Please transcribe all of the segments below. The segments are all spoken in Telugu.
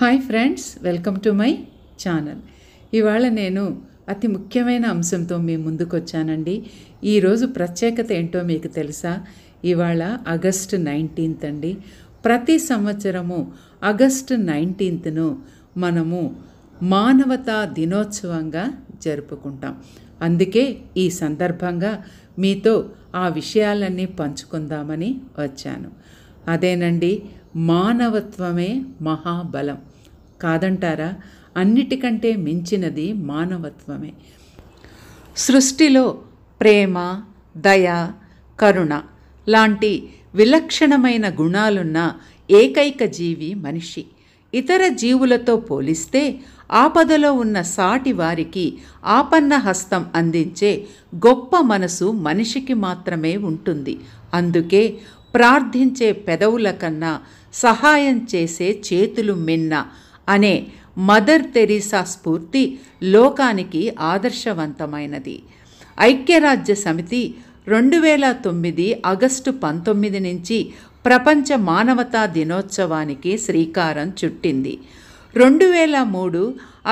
hi friends welcome to my channel ఇవాళ నేను అతి ముఖ్యమైన అంశంతో మీ ముందుకు వచ్చానండి ఈరోజు ప్రత్యేకత ఏంటో మీకు తెలుసా ఇవాళ ఆగస్టు నైన్టీన్త్ అండి ప్రతి సంవత్సరము ఆగస్టు నైన్టీన్త్ను మనము మానవతా దినోత్సవంగా జరుపుకుంటాం అందుకే ఈ సందర్భంగా మీతో ఆ విషయాలన్నీ పంచుకుందామని వచ్చాను అదేనండి మానవత్వమే మహాబలం కాదంటారా అన్నిటికంటే మించినది మానవత్వమే సృష్టిలో ప్రేమ దయ కరుణ లాంటి విలక్షణమైన గుణాలున్న ఏకైక జీవి మనిషి ఇతర జీవులతో పోలిస్తే ఆపదలో ఉన్న సాటి వారికి ఆపన్న హస్తం అందించే గొప్ప మనసు మనిషికి మాత్రమే ఉంటుంది అందుకే ప్రార్థించే పెదవుల కన్నా సహాయం చేసే చేతులు మిన్న అనే మదర్ తెరీసా స్ఫూర్తి లోకానికి ఆదర్శవంతమైనది ఐక్యరాజ్య సమితి రెండు వేల తొమ్మిది ఆగస్టు పంతొమ్మిది నుంచి ప్రపంచ మానవతా దినోత్సవానికి శ్రీకారం చుట్టింది రెండు వేల మూడు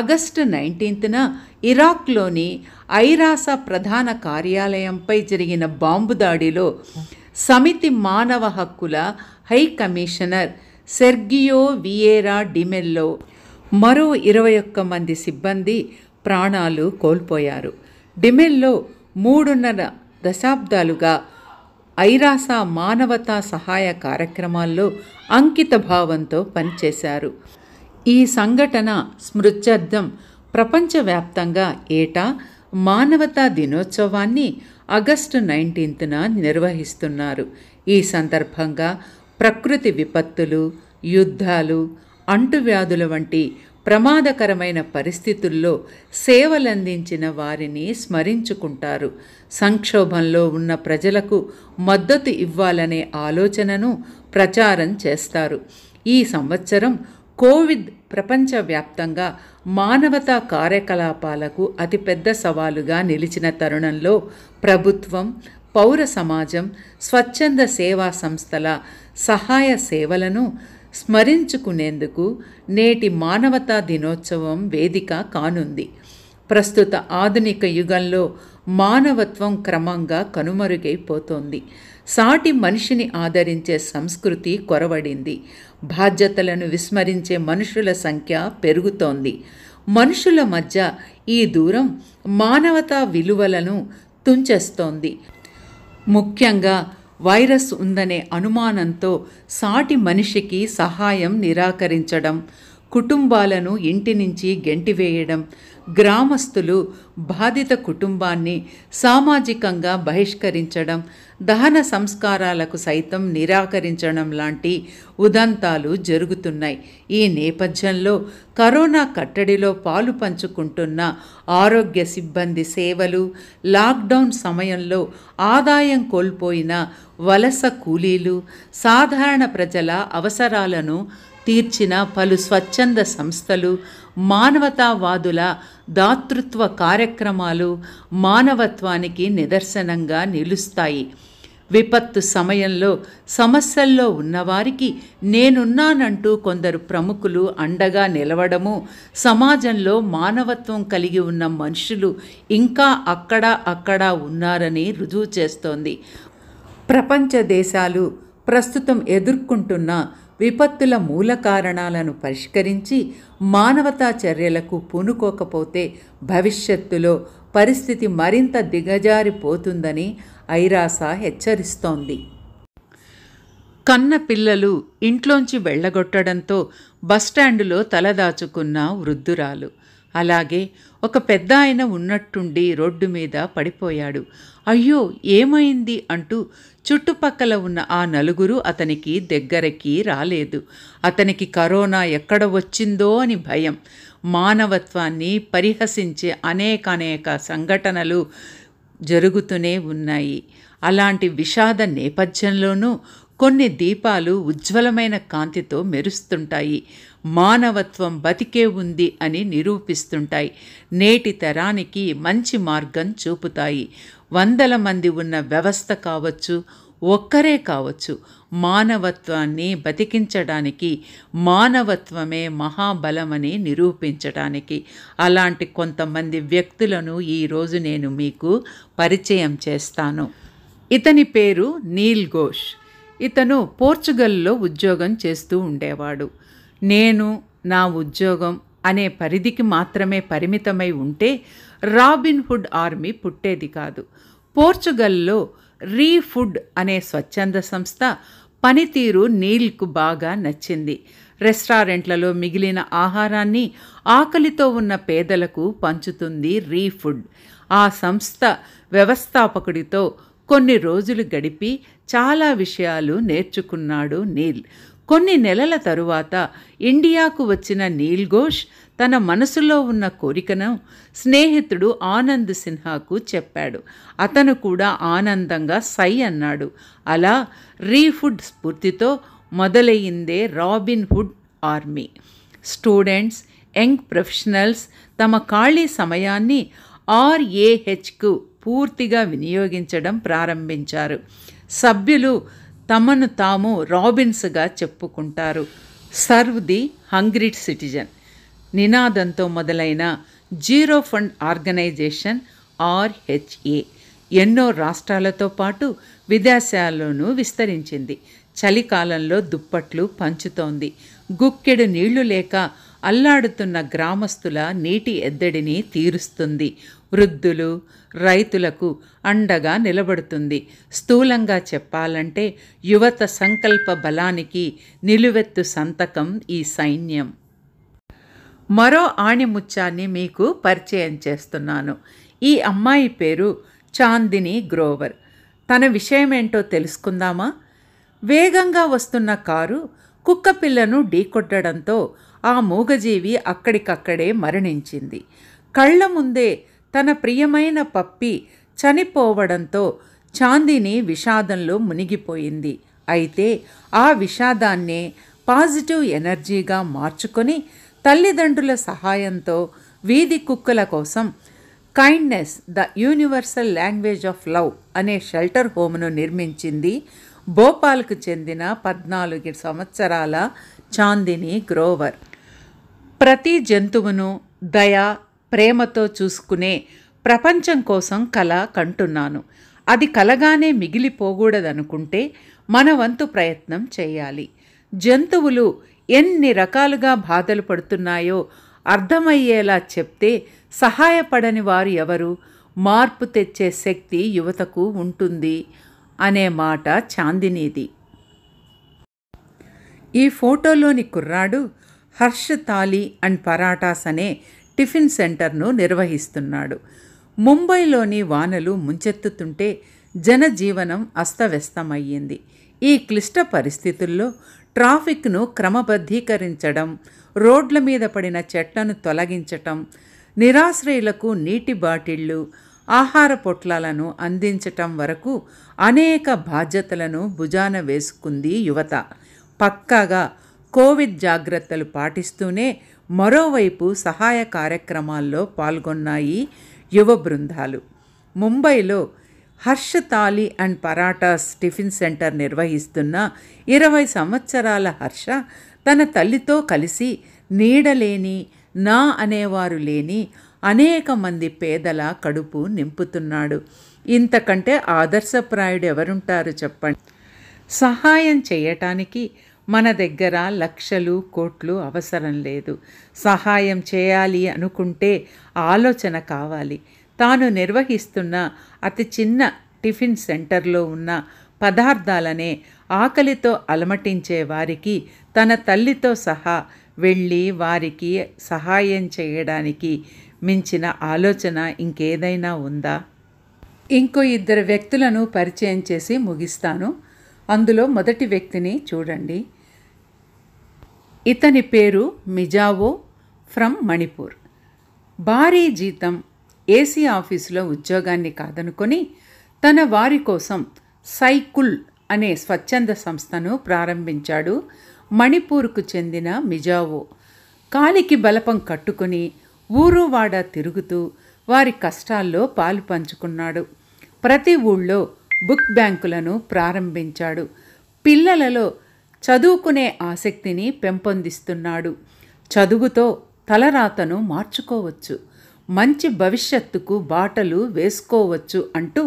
ఆగస్టు నైన్టీన్త్న ఇరాక్లోని ఐరాస ప్రధాన కార్యాలయంపై జరిగిన బాంబు దాడిలో సమితి మానవ హక్కుల high commissioner Sergio Vieira de Mello మరో ఇరవై ఒక్క మంది సిబ్బంది ప్రాణాలు కోల్పోయారు డిమెల్లో మూడున్నర దశాబ్దాలుగా ఐరాస మానవతా సహాయ కార్యక్రమాల్లో అంకిత భావంతో పనిచేశారు ఈ సంఘటన స్మృత్యర్థం ప్రపంచవ్యాప్తంగా ఏటా మానవతా దినోత్సవాన్ని ఆగస్టు నైన్టీన్త్న నిర్వహిస్తున్నారు ఈ సందర్భంగా ప్రకృతి విపత్తులు యుద్ధాలు అంటువ్యాధుల వంటి ప్రమాదకరమైన పరిస్థితుల్లో సేవలందించిన వారిని స్మరించుకుంటారు సంక్షోభంలో ఉన్న ప్రజలకు మద్దతు ఇవ్వాలనే ఆలోచనను ప్రచారం చేస్తారు ఈ సంవత్సరం కోవిడ్ ప్రపంచవ్యాప్తంగా మానవతా కార్యకలాపాలకు అతిపెద్ద సవాలుగా నిలిచిన తరుణంలో ప్రభుత్వం పౌర సమాజం స్వచ్ఛంద సేవా సంస్థల సహాయ సేవలను స్మరించుకునేందుకు నేటి మానవతా దినోత్సవం వేదిక కానుంది ప్రస్తుత ఆధునిక యుగంలో మానవత్వం క్రమంగా కనుమరుగైపోతోంది సాటి మనిషిని ఆదరించే సంస్కృతి కొరవడింది బాధ్యతలను విస్మరించే మనుషుల సంఖ్య పెరుగుతోంది మనుషుల మధ్య ఈ దూరం మానవతా విలువలను తుంచేస్తోంది ముఖ్యంగా వైరస్ ఉందనే అనుమానంతో సాటి మనిషికి సహాయం నిరాకరించడం కుటుంబాలను ఇంటి నుంచి గెంటివేయడం గ్రామస్తులు బాధిత కుటుంబాన్ని సామాజికంగా బహిష్కరించడం దహన సంస్కారాలకు సైతం నిరాకరించడం లాంటి ఉదంతాలు జరుగుతున్నాయి ఈ నేపథ్యంలో కరోనా కట్టడిలో పాలు పంచుకుంటున్న ఆరోగ్య సిబ్బంది సేవలు లాక్డౌన్ సమయంలో ఆదాయం కోల్పోయిన వలస కూలీలు సాధారణ ప్రజల అవసరాలను తీర్చిన పలు స్వచ్ఛంద సంస్థలు మానవతావాదుల దాతృత్వ కార్యక్రమాలు మానవత్వానికి నిదర్శనంగా నిలుస్తాయి విపత్తు సమయంలో సమస్యల్లో ఉన్నవారికి నేనున్నానంటూ కొందరు ప్రముఖులు అండగా నిలవడము సమాజంలో మానవత్వం కలిగి ఉన్న మనుషులు ఇంకా అక్కడ అక్కడ ఉన్నారని రుజువు చేస్తోంది ప్రపంచ దేశాలు ప్రస్తుతం ఎదుర్కొంటున్న విపత్తుల మూల కారణాలను పరిష్కరించి మానవతా చర్యలకు పూనుకోకపోతే భవిష్యత్తులో పరిస్థితి మరింత దిగజారిపోతుందని ఐరాస హెచ్చరిస్తోంది కన్న పిల్లలు ఇంట్లోంచి వెళ్ళగొట్టడంతో బస్టాండులో తలదాచుకున్న వృద్ధురాలు అలాగే ఒక పెద్ద ఆయన ఉన్నట్టుండి రోడ్డు మీద పడిపోయాడు అయ్యో ఏమైంది అంటూ చుట్టుపక్కల ఉన్న ఆ నలుగురు అతనికి దగ్గరకి రాలేదు అతనికి కరోనా ఎక్కడ వచ్చిందో అని భయం మానవత్వాన్ని పరిహసించే అనేకానేక సంఘటనలు జరుగుతూనే ఉన్నాయి అలాంటి విషాద నేపథ్యంలోనూ కొన్ని దీపాలు ఉజ్వలమైన కాంతితో మెరుస్తుంటాయి మానవత్వం బతికే ఉంది అని నిరూపిస్తుంటాయి నేటి తరానికి మంచి మార్గం చూపుతాయి వందల మంది ఉన్న వ్యవస్థ కావచ్చు ఒక్కరే కావచ్చు మానవత్వాన్ని బతికించడానికి మానవత్వమే మహాబలమని నిరూపించడానికి అలాంటి కొంతమంది వ్యక్తులను ఈరోజు నేను మీకు పరిచయం చేస్తాను ఇతని పేరు నీల్ ఘోష్ ఇతను పోర్చుగల్లో ఉద్యోగం చేస్తూ ఉండేవాడు నేను నా ఉద్యోగం అనే పరిధికి మాత్రమే పరిమితమై ఉంటే రాబిన్ హుడ్ ఆర్మీ పుట్టేది కాదు పోర్చుగల్లో రీఫుడ్ అనే స్వచ్ఛంద సంస్థ పనితీరు నీల్కు బాగా నచ్చింది రెస్టారెంట్లలో మిగిలిన ఆహారాన్ని ఆకలితో ఉన్న పేదలకు పంచుతుంది రీఫుడ్ ఆ సంస్థ వ్యవస్థాపకుడితో కొన్ని రోజులు గడిపి చాలా విషయాలు నేర్చుకున్నాడు నీల్ కొన్ని నెలల తరువాత ఇండియాకు వచ్చిన నీల్ ఘోష్ తన మనసులో ఉన్న కోరికను స్నేహితుడు ఆనంద్ సిన్హాకు చెప్పాడు అతను కూడా ఆనందంగా సై అన్నాడు అలా రీఫుడ్ స్ఫూర్తితో మొదలయ్యిందే Robin Hood Army students young professionals తమ ఖాళీ సమయాన్ని ఆర్ఏహెచ్కు పూర్తిగా వినియోగించడం ప్రారంభించారు సభ్యులు తమను తాము రాబిన్స్గా చెప్పుకుంటారు సర్వ్ ది హంగ్రీ సిటిజన్ నినాదంతో మొదలైన జీరో ఫండ్ ఆర్గనైజేషన్ ఆర్హెచ్ఏ ఎన్నో రాష్ట్రాలతో పాటు విదేశాల్లోనూ విస్తరించింది చలికాలంలో దుప్పట్లు పంచుతోంది గుక్కెడు నీళ్లు లేక అల్లాడుతున్న గ్రామస్తుల నీటి ఎద్దడిని తీరుస్తుంది వృద్ధులు రైతులకు అండగా నిలబడుతుంది స్థూలంగా చెప్పాలంటే యువత సంకల్ప బలానికి నిలువెత్తు సంతకం ఈ సైన్యం మరో ఆణిముత్యాన్ని మీకు పరిచయం చేస్తున్నాను ఈ అమ్మాయి పేరు చాందిని గ్రోవర్ తన విషయమేంటో తెలుసుకుందామా వేగంగా వస్తున్న కారు కుక్కపిల్లను ఢీకొట్టడంతో ఆ మూగజీవి అక్కడికక్కడే మరణించింది కళ్ళ ముందే తన ప్రియమైన పప్పి చనిపోవడంతో చాందిని విషాదంలో మునిగిపోయింది అయితే ఆ విషాదాన్నే పాజిటివ్ ఎనర్జీగా మార్చుకొని తల్లిదండ్రుల సహాయంతో వీధి కుక్కల కోసం kindness the universal language of love అనే షెల్టర్ హోమ్ను నిర్మించింది భోపాల్కు చెందిన పద్నాలుగు సంవత్సరాల చాందిని గ్రోవర్ ప్రతి జంతువును దయా ప్రేమతో చూసుకునే ప్రపంచం కోసం కల కంటున్నాను అది కలగానే మిగిలిపోకూడదనుకుంటే మన వంతు ప్రయత్నం చేయాలి జంతువులు ఎన్ని రకాలుగా బాధలు పడుతున్నాయో అర్థమయ్యేలా చెప్తే సహాయపడని వారు ఎవరు మార్పు తెచ్చే శక్తి యువతకు ఉంటుంది అనే మాట చాందినీది ఈ ఫోటోలోని కుర్రాడు హర్ష్ తాలి అండ్ పరాటాస్ అనే టిఫిన్ సెంటర్ను నిర్వహిస్తున్నాడు ముంబైలోని వానలు ముంచెత్తుతుంటే జనజీవనం అస్తవ్యస్తమయ్యింది ఈ క్లిష్ట పరిస్థితుల్లో ట్రాఫిక్ను క్రమబద్ధీకరించడం రోడ్ల మీద పడిన చెట్లను తొలగించటం నిరాశ్రయులకు నీటి బాటిళ్ళు ఆహార పొట్లాలను అందించటం వరకు అనేక బాధ్యతలను భుజాన వేసుకుంది యువత పక్కాగా కోవిడ్ జాగ్రత్తలు పాటిస్తూనే మరోవైపు సహాయ కార్యక్రమాల్లో పాల్గొన్నాయి యువ బృందాలు ముంబైలో హర్ష తాలి అండ్ పరాటాస్ టిఫిన్ సెంటర్ నిర్వహిస్తున్న ఇరవై సంవత్సరాల హర్ష తన తల్లితో కలిసి నీడలేని నా అనేవారు లేని అనేక మంది పేదల కడుపు నింపుతున్నాడు ఇంతకంటే ఆదర్శప్రాయుడు ఎవరుంటారు చెప్పండి సహాయం చేయటానికి మన దగ్గర లక్షలు కోట్లు అవసరం లేదు సహాయం చేయాలి అనుకుంటే ఆలోచన కావాలి తాను నిర్వహిస్తున్న అతి చిన్న టిఫిన్ సెంటర్లో ఉన్న పదార్థాలనే ఆకలితో అలమటించే వారికి తన తల్లితో సహా వెళ్ళి వారికి సహాయం చేయడానికి మించిన ఆలోచన ఇంకేదైనా ఉందా ఇంకో ఇద్దరు వ్యక్తులను పరిచయం చేసి ముగిస్తాను అందులో మొదటి వ్యక్తిని చూడండి ఇతని పేరు మిజావో ఫ్రమ్ మణిపూర్ భారీ జీతం ఏసీ ఆఫీసులో ఉద్యోగాన్ని కాదనుకొని తన వారి కోసం సైకుల్ అనే స్వచ్ఛంద సంస్థను ప్రారంభించాడు మణిపూర్కు చెందిన మిజావో కాలికి బలపం కట్టుకుని ఊరువాడ తిరుగుతూ వారి కష్టాల్లో పాలు పంచుకున్నాడు ప్రతి ఊళ్ళో బుక్ బ్యాంకులను ప్రారంభించాడు పిల్లలలో చదువుకునే ఆసక్తిని పెంపొందిస్తున్నాడు చదువుతో తలరాతను మార్చుకోవచ్చు మంచి భవిష్యత్తుకు బాటలు వేసుకోవచ్చు అంటూ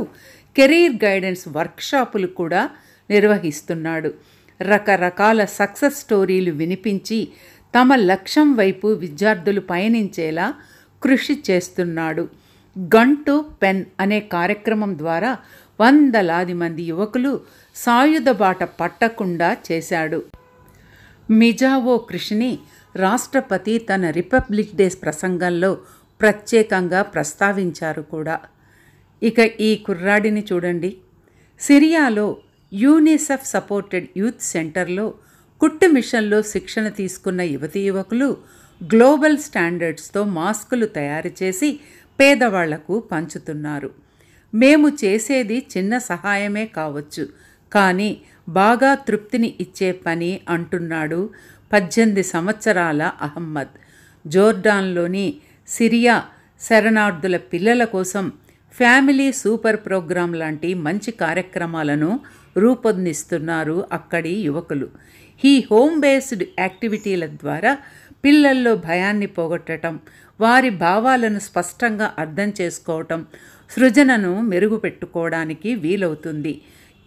కెరీర్ గైడెన్స్ వర్క్షాపులు కూడా నిర్వహిస్తున్నాడు రకరకాల సక్సెస్ స్టోరీలు వినిపించి తమ లక్ష్యం వైపు విద్యార్థులు పయనించేలా కృషి చేస్తున్నాడు గంటు పెన్ అనే కార్యక్రమం ద్వారా వందలాది మంది యువకులు సాయుధ బాట పట్టకుండా చేశాడు మిజావో కృషిని రాష్ట్రపతి తన రిపబ్లిక్ డేస్ ప్రసంగంలో ప్రత్యేకంగా ప్రస్తావించారు కూడా ఇక ఈ కుర్రాడిని చూడండి సిరియాలో యూనిసెఫ్ సపోర్టెడ్ యూత్ సెంటర్లో కుట్టు మిషన్లో శిక్షణ తీసుకున్న యువతి యువకులు గ్లోబల్ స్టాండర్డ్స్తో మాస్కులు తయారు చేసి పేదవాళ్లకు పంచుతున్నారు మేము చేసేది చిన్న సహాయమే కావచ్చు కానీ బాగా తృప్తిని ఇచ్చే పని అంటున్నాడు పద్దెనిమిది సంవత్సరాల అహ్మద్ జోర్డాన్లోని సిరియా శరణార్థుల పిల్లల కోసం ఫ్యామిలీ సూపర్ ప్రోగ్రాం లాంటి మంచి కార్యక్రమాలను రూపొందిస్తున్నారు అక్కడి యువకులు ఈ హోమ్ బేస్డ్ యాక్టివిటీల ద్వారా పిల్లల్లో భయాన్ని పోగొట్టడం వారి భావాలను స్పష్టంగా అర్థం చేసుకోవటం సృజనను మెరుగుపెట్టుకోవడానికి వీలవుతుంది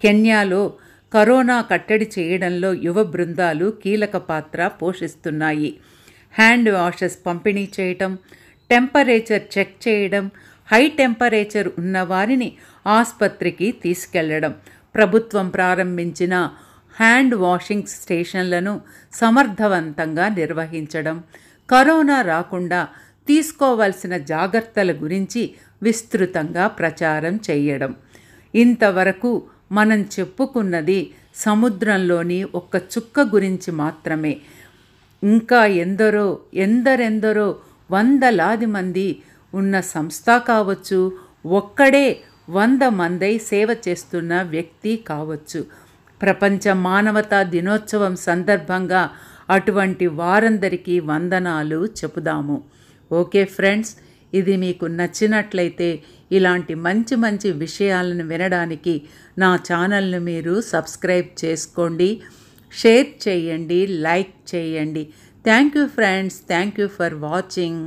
కెన్యాలో కరోనా కట్టడి చేయడంలో యువ బృందాలు కీలక పాత్ర పోషిస్తున్నాయి హ్యాండ్ వాషెస్ పంపిణీ చేయటం టెంపరేచర్ చెక్ చేయడం హై టెంపరేచర్ ఉన్నవారిని ఆసుపత్రికి తీసుకెళ్లడం ప్రభుత్వం ప్రారంభించిన హ్యాండ్ వాషింగ్ స్టేషన్లను సమర్థవంతంగా నిర్వహించడం కరోనా రాకుండా తీసుకోవాల్సిన జాగ్రత్తల గురించి విస్తృతంగా ప్రచారం చేయడం ఇంతవరకు మనం చెప్పుకున్నది సముద్రంలోని ఒక్క చుక్క గురించి మాత్రమే ఇంకా ఎందరో ఎందరెందరో వందలాది మంది ఉన్న సంస్థ కావచ్చు ఒక్కడే వంద మందై సేవ చేస్తున్న వ్యక్తి కావచ్చు ప్రపంచ మానవతా దినోత్సవం సందర్భంగా అటువంటి వారందరికీ వందనాలు చెబుదాము ఓకే ఫ్రెండ్స్ ఇది మీకు నచ్చినట్లయితే ఇలాంటి మంచి మంచి విషయాలను వినడానికి నా ఛానల్ను మీరు సబ్స్క్రైబ్ చేసుకోండి షేర్ చేయండి లైక్ చేయండి thank you friends thank you for watching